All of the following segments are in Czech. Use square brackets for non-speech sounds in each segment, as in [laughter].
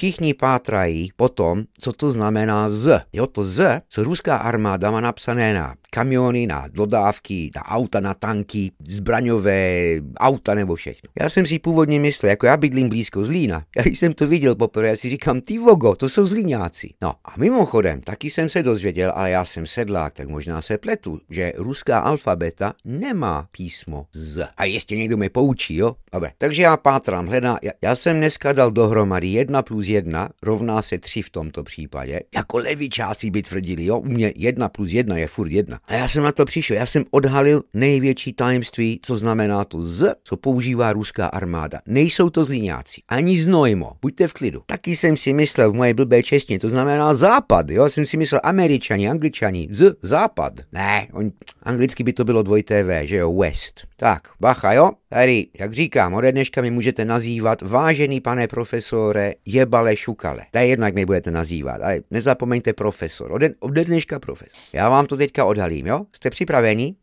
všichni pátrají po tom, co to znamená Z. Jo, to Z, co ruská armáda má napsané na kamiony, na dodávky, na auta, na tanky, zbraňové, auta nebo všechno. Já jsem si původně myslel, jako já bydlím blízko Zlína. [laughs] Já jsem to viděl poprvé, já si říkám, ty vogo, to jsou Zlíňáci. No a mimochodem, taky jsem se dozvěděl, ale já jsem sedlák, tak možná se pletu, že ruská alfabeta nemá písmo Z. A ještě někdo mě poučí, jo? Dobre. Takže já pátrám, hledám, já, já jsem dneska dal dohromady 1 plus 1 rovná se 3 v tomto případě. Jako levičáci by tvrdili, jo, u mě 1 plus 1 je furt 1. A já jsem na to přišel, já jsem odhalil největší tajemství, co znamená to Z, co používá ruská armáda. Nejsou to zlíňáci, ani znojmo, buďte v klidu. Taky jsem si myslel v moje blbé čestně, to znamená západ, jo, jsem si myslel američani, angličani, z, západ. Ne, on, anglicky by to bylo dvojité V, že jo, west. Tak, bacha, jo, Tady, jak říkám, ode dneška mi můžete nazývat vážený pane profesore jebale šukale. To je jak mi budete nazývat, ale nezapomeňte profesor. Ode, ode dneška profesor. Já vám to teďka odhalím, jo? Jste připraveni?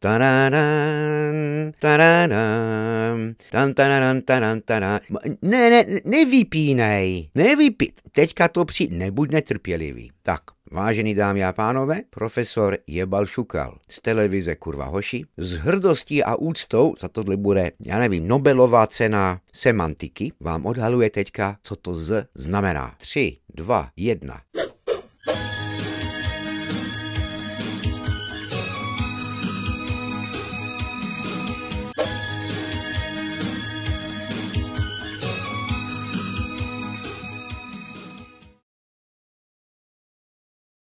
Ne, ne, nevypínej, nevypít. Teďka to při... Nebuď netrpělivý. Tak, Vážený dámy a pánové, profesor Jebal Šukal z televize Kurva Hoši s hrdostí a úctou, za tohle bude, já nevím, Nobelová cena semantiky, vám odhaluje teďka, co to z znamená. 3, 2, 1.